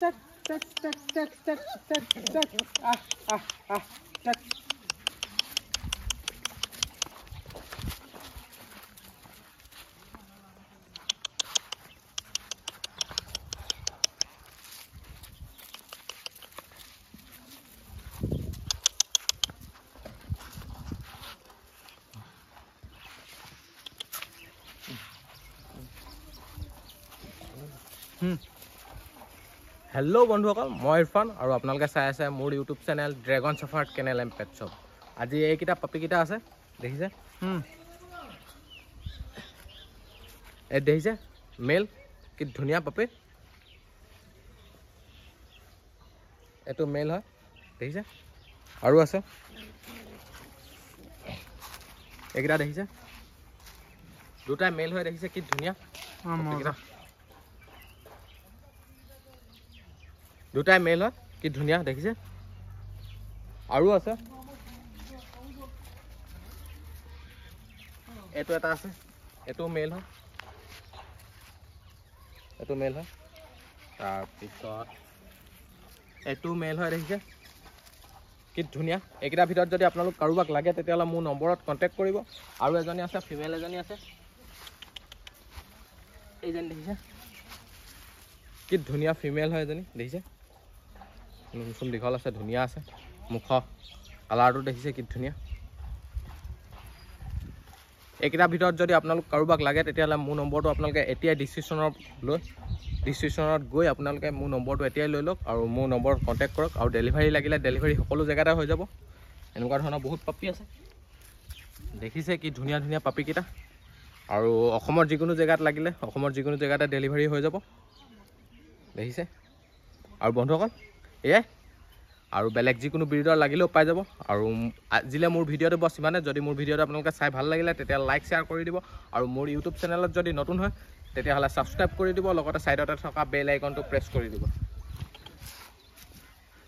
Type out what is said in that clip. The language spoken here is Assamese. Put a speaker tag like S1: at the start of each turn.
S1: 在在在在在在在啊啊啊在！嗯。হেল্ল' বন্ধুসকল মই ইৰফান আৰু আপোনালোকে চাই আছে মোৰ YouTube channel dragon shepherd kennel এম পেট শ্ব আজি এইকেইটা পাপিকেইটা আছে দেখিছে এই দেখিছে মেল কি ধুনীয়া পাপি এইটো মেল হয় দেখিছে আৰু আছে এইকেইটা দেখিছে দুটাই মেল হয় দেখিছে কি ধুনীয়া দুটাই মেইল হয় কি ধুনীয়া দেখিছে আৰু আছে এইটো এটা আছে এইটো মেইল হয় এইটো মেইল হয় তাৰপিছত এইটো মেইল হয় দেখিছে কি ধুনীয়া এইকেইটাৰ ভিতৰত যদি আপোনালোক কাৰোবাক লাগে তেতিয়াহ'লে মোৰ নম্বৰত কণ্টেক্ট কৰিব আৰু এজনী আছে ফিমেল এজনী আছে এইজনী দেখিছে কি ধুনীয়া ফিমেল হয় এজনী দেখিছে নতুন দীঘল আছে ধুনীয়া আছে মুখ কালাৰটো দেখিছে কি ধুনীয়া এইকেইটাৰ ভিতৰত যদি আপোনালোক কাৰোবাক লাগে তেতিয়াহ'লে মোৰ নম্বৰটো আপোনালোকে এতিয়াই ডিচক্ৰিপশ্যনত লৈ ডিচক্ৰিপশ্যনত গৈ আপোনালোকে মোৰ নম্বৰটো এতিয়াই লৈ লওক আৰু মোৰ নম্বৰত কণ্টেক্ট কৰক আৰু ডেলিভাৰী লাগিলে ডেলিভাৰী সকলো জেগাতে হৈ যাব এনেকুৱা ধৰণৰ বহুত পাপি আছে দেখিছে কি ধুনীয়া ধুনীয়া পাপিকেইটা আৰু অসমৰ যিকোনো জেগাত লাগিলে অসমৰ যিকোনো জেগাতে ডেলিভাৰী হৈ যাব দেখিছে আৰু বন্ধুসকল এয়াই আৰু বেলেগ যিকোনো ব্ৰিডৰ লাগিলেও পাই যাব আৰু আজিলৈ মোৰ ভিডিঅ'টো বছ ইমানে যদি মোৰ ভিডিঅ'টো আপোনালোকে চাই ভাল লাগিলে তেতিয়া লাইক শ্বেয়াৰ কৰি দিব আৰু মোৰ ইউটিউব চেনেলত যদি নতুন হয় তেতিয়াহ'লে ছাবস্ক্ৰাইব কৰি দিব লগতে ছাইডতে থকা বেল আইকনটো প্ৰেছ কৰি দিব